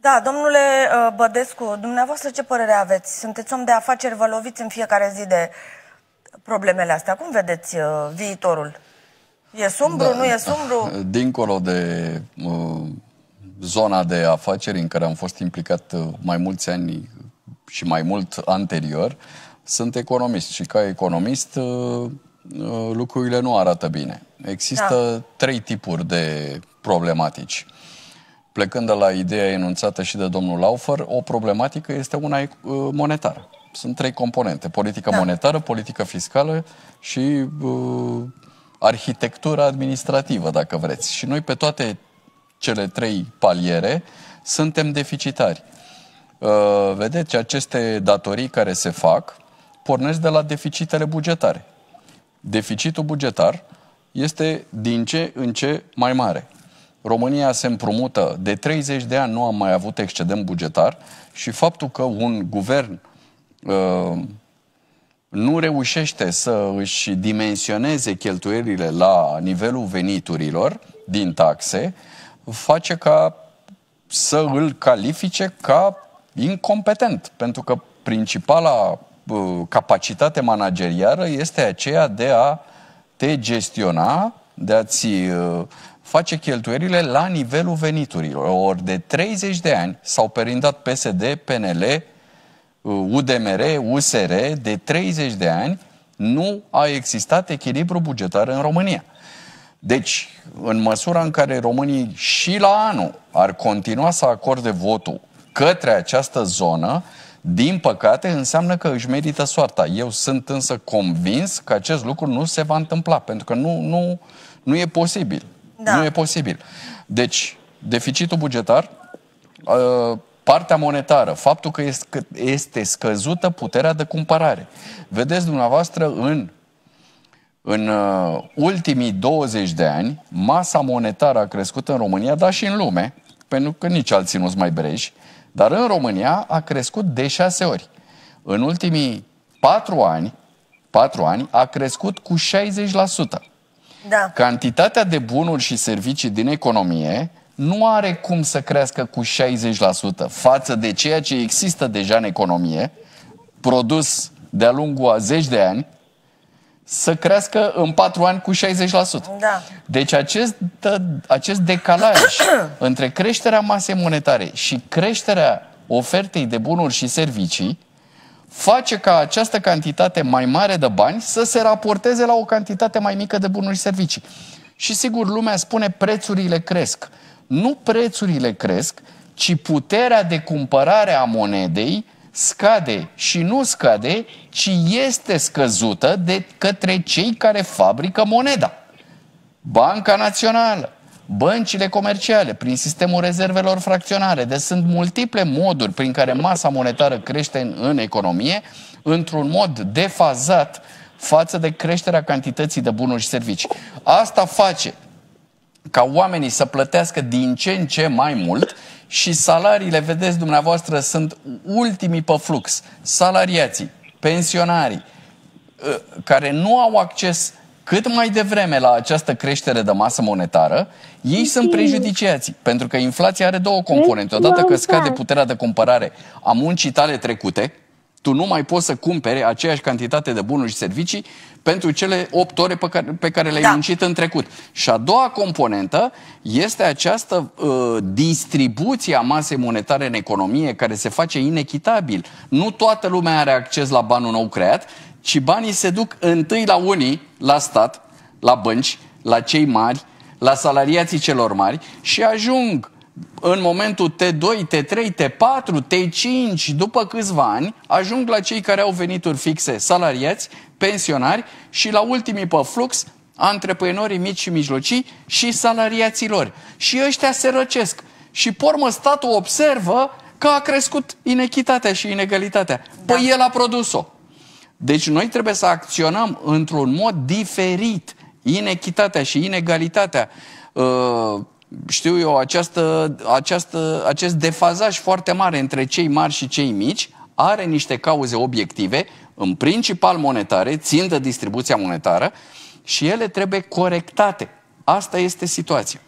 Da, domnule uh, Bădescu, dumneavoastră ce părere aveți? Sunteți om de afaceri, vă loviți în fiecare zi de problemele astea. Cum vedeți uh, viitorul? E sumbru, da, nu e sumbru? Dincolo de uh, zona de afaceri în care am fost implicat uh, mai mulți ani și mai mult anterior, sunt economist și ca economist uh, uh lucrurile nu arată bine. Există da. trei tipuri de problematici. Uh, plecând de la ideea enunțată și de domnul Laufer, o problematică este una uh, monetară. Sunt trei componente. Politică da. monetară, politică fiscală și uh, arhitectura administrativă, dacă vreți. Și noi pe toate cele trei paliere suntem deficitari. Uh, vedeți, aceste datorii care se fac pornesc de la deficitele bugetare. Deficitul bugetar este din ce în ce mai mare. România se împrumută. De 30 de ani nu am mai avut excedent bugetar și faptul că un guvern uh, nu reușește să își dimensioneze cheltuielile la nivelul veniturilor din taxe, face ca să îl califice ca incompetent, pentru că principala uh, capacitate managerială este aceea de a te gestiona, de a-ți uh, face cheltuierile la nivelul veniturilor. Ori de 30 de ani s-au perindat PSD, PNL, UDMR, uh, USR, de 30 de ani nu a existat echilibru bugetar în România. Deci, în măsura în care românii și la anul ar continua să acorde votul către această zonă, din păcate, înseamnă că își merită soarta. Eu sunt însă convins că acest lucru nu se va întâmpla, pentru că nu, nu, nu e posibil. Da. Nu e posibil. Deci, deficitul bugetar, ă, partea monetară, faptul că este scăzută puterea de cumpărare. Vedeți dumneavoastră în în ă, ultimii 20 de ani, masa monetară a crescut în România, dar și în lume, pentru că nici alții nu-s mai breji, dar în România a crescut de șase ori. În ultimii patru ani, patru ani a crescut cu 60% da. cantitatea de bunuri și servicii din economie nu are cum să crească cu 60% față de ceea ce există deja în economie, produs de-a lungul a zeci de ani, să crească în 4 ani cu 60%. Da. Deci acest, acest decalaj între creșterea masei monetare și creșterea ofertei de bunuri și servicii face ca această cantitate mai mare de bani să se raporteze la o cantitate mai mică de bunuri și servicii. Și sigur, lumea spune prețurile cresc. Nu prețurile cresc, ci puterea de cumpărare a monedei scade și nu scade, ci este scăzută de către cei care fabrică moneda. Banca Națională, băncile comerciale, prin sistemul rezervelor fracționare. Deci sunt multiple moduri prin care masa monetară crește în, în economie într-un mod defazat față de creșterea cantității de bunuri și servicii. Asta face ca oamenii să plătească din ce în ce mai mult și salariile, vedeți dumneavoastră, sunt ultimii pe flux. Salariații, pensionarii, ă, care nu au acces cât mai devreme la această creștere de masă monetară, ei sunt prejudiciați, pentru că inflația are două componente. Odată că scade da. puterea de cumpărare a muncii tale trecute, tu nu mai poți să cumpere aceeași cantitate de bunuri și servicii pentru cele 8 ore pe care, pe care le-ai da. muncit în trecut. Și a doua componentă este această uh, distribuție a masei monetare în economie care se face inechitabil. Nu toată lumea are acces la banul nou creat și banii se duc întâi la unii, la stat, la bănci, la cei mari, la salariații celor mari și ajung în momentul T2, T3, T4, T5, după câțiva ani, ajung la cei care au venituri fixe, salariați, pensionari și la ultimii pe flux, antreprenorii mici și mijlocii și salariații lor. Și ăștia se răcesc. Și pormă statul observă că a crescut inechitatea și inegalitatea. Da. Păi el a produs-o. Deci noi trebuie să acționăm într-un mod diferit. Inechitatea și inegalitatea, uh, știu eu, această, această, acest defazaj foarte mare între cei mari și cei mici are niște cauze obiective, în principal monetare, țin de distribuția monetară și ele trebuie corectate. Asta este situația.